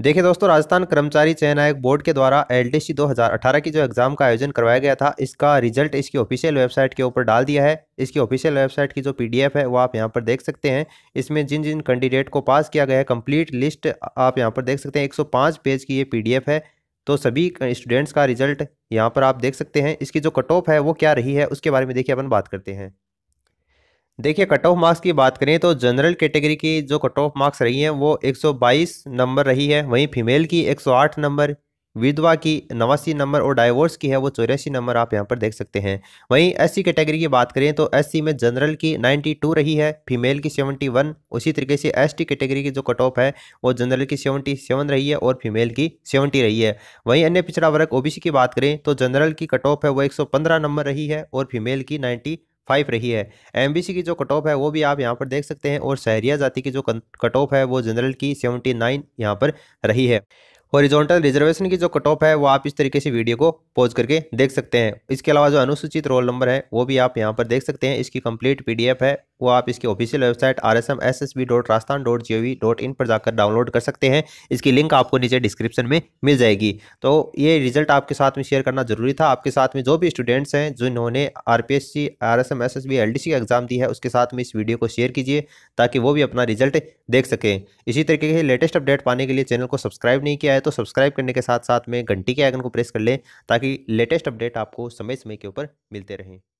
देखिए दोस्तों राजस्थान कर्मचारी चयन आयोग बोर्ड के द्वारा एल 2018 की जो एग्ज़ाम का आयोजन करवाया गया था इसका रिजल्ट इसकी ऑफिशियल वेबसाइट के ऊपर डाल दिया है इसकी ऑफिशियल वेबसाइट की जो पीडीएफ है वो आप यहाँ पर देख सकते हैं इसमें जिन जिन कैंडिडेट को पास किया गया है कंप्लीट लिस्ट आप यहाँ पर देख सकते हैं एक पेज की ये पी है तो सभी स्टूडेंट्स का रिजल्ट यहाँ पर आप देख सकते हैं इसकी जो कट ऑफ है वो क्या रही है उसके बारे में देखिए अपन बात करते हैं देखिए कट ऑफ मार्क्स की बात करें तो जनरल कैटेगरी की जो कट ऑफ मार्क्स रही हैं वो 122 नंबर रही है वहीं फीमेल की 108 नंबर विधवा की नवासी नंबर और डाइवोर्स की है वो चौरासी नंबर आप यहाँ पर देख सकते हैं वहीं एससी कैटेगरी की बात करें तो एससी में जनरल की 92 रही है फीमेल की 71 उसी तरीके से एसटी कैटेगरी की जो कट ऑफ है वो जनरल की 77 रही है और फीमेल की 70 रही है वहीं अन्य पिछड़ा वर्ग ओबीसी की बात करें तो जनरल की कट ऑफ है वो एक नंबर रही है और फीमेल की नाइन्टी फाइव रही है एमबीसी की जो कट ऑफ है वो भी आप यहाँ पर देख सकते हैं और शहरिया जाति की जो कट ऑफ है वो जनरल की सेवेंटी नाइन यहाँ पर रही है रिजोनटल रिजर्वेशन की जो कट ऑफ है वो आप इस तरीके से वीडियो को पॉज करके देख सकते हैं इसके अलावा जो अनुसूचित रोल नंबर है वो भी आप यहाँ पर देख सकते हैं इसकी कंप्लीट पी है वो आप इसकी official website R S M S S B dot Rajasthan dot G O V dot in पर जाकर डाउनलोड कर सकते हैं इसकी लिंक आपको नीचे डिस्क्रिप्शन में मिल जाएगी तो ये रिजल्ट आपके साथ में शेयर करना जरूरी था आपके साथ में जो भी स्टूडेंट्स हैं जिन्होंने R P S C R S M S S B L D C का एग्ज़ाम दी है उसके साथ में इस वीडियो को शेयर कीजिए ताकि वो भी अपना रिजल्ट देख सकें इसी तरीके के लेटेस्ट अपडेट पाने के लिए चैनल को सब्सक्राइब नहीं किया है तो सब्सक्राइब करने के साथ साथ में घंटी के आइकन को प्रेस कर लें ताकि लेटेस्ट अपडेट आपको समय समय के ऊपर मिलते रहें